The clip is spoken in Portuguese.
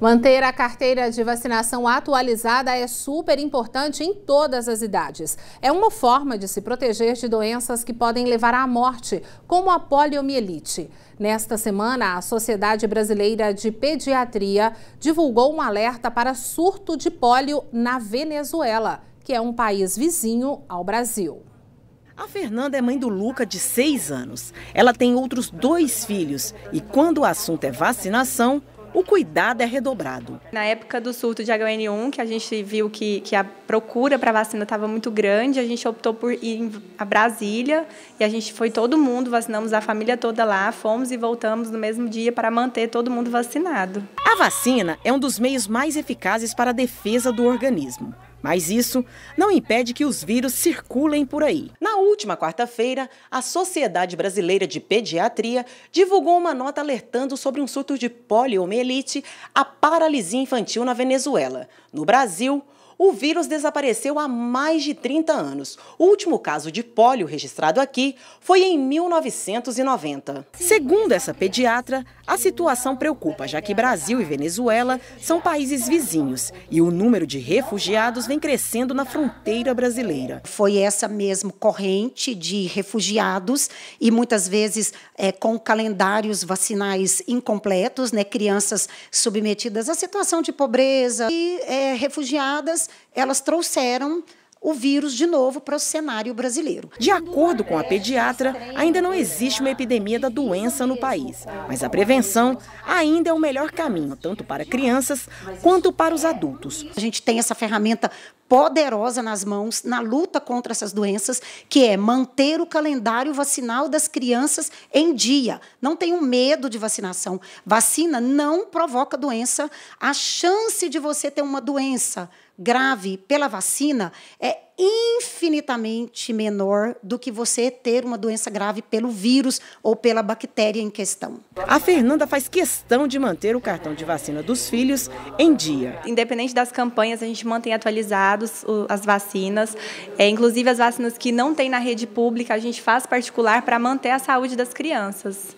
Manter a carteira de vacinação atualizada é super importante em todas as idades. É uma forma de se proteger de doenças que podem levar à morte, como a poliomielite. Nesta semana, a Sociedade Brasileira de Pediatria divulgou um alerta para surto de pólio na Venezuela, que é um país vizinho ao Brasil. A Fernanda é mãe do Luca, de 6 anos. Ela tem outros dois filhos e, quando o assunto é vacinação, o cuidado é redobrado. Na época do surto de H1N1, que a gente viu que, que a procura para vacina estava muito grande, a gente optou por ir a Brasília e a gente foi todo mundo, vacinamos a família toda lá, fomos e voltamos no mesmo dia para manter todo mundo vacinado. A vacina é um dos meios mais eficazes para a defesa do organismo. Mas isso não impede que os vírus circulem por aí. Na última quarta-feira, a Sociedade Brasileira de Pediatria divulgou uma nota alertando sobre um surto de poliomielite, a paralisia infantil na Venezuela. No Brasil, o vírus desapareceu há mais de 30 anos. O último caso de pólio registrado aqui foi em 1990. Segundo essa pediatra, a situação preocupa, já que Brasil e Venezuela são países vizinhos e o número de refugiados vem crescendo na fronteira brasileira. Foi essa mesmo corrente de refugiados e muitas vezes é, com calendários vacinais incompletos, né, crianças submetidas à situação de pobreza e é, refugiadas elas, trouxeram o vírus de novo para o cenário brasileiro. De acordo com a pediatra, ainda não existe uma epidemia da doença no país, mas a prevenção ainda é o melhor caminho, tanto para crianças quanto para os adultos. A gente tem essa ferramenta poderosa nas mãos na luta contra essas doenças, que é manter o calendário vacinal das crianças em dia. Não tenham medo de vacinação. Vacina não provoca doença. A chance de você ter uma doença grave pela vacina é infinitamente menor do que você ter uma doença grave pelo vírus ou pela bactéria em questão. A Fernanda faz questão de manter o cartão de vacina dos filhos em dia. Independente das campanhas, a gente mantém atualizados as vacinas, é, inclusive as vacinas que não tem na rede pública, a gente faz particular para manter a saúde das crianças.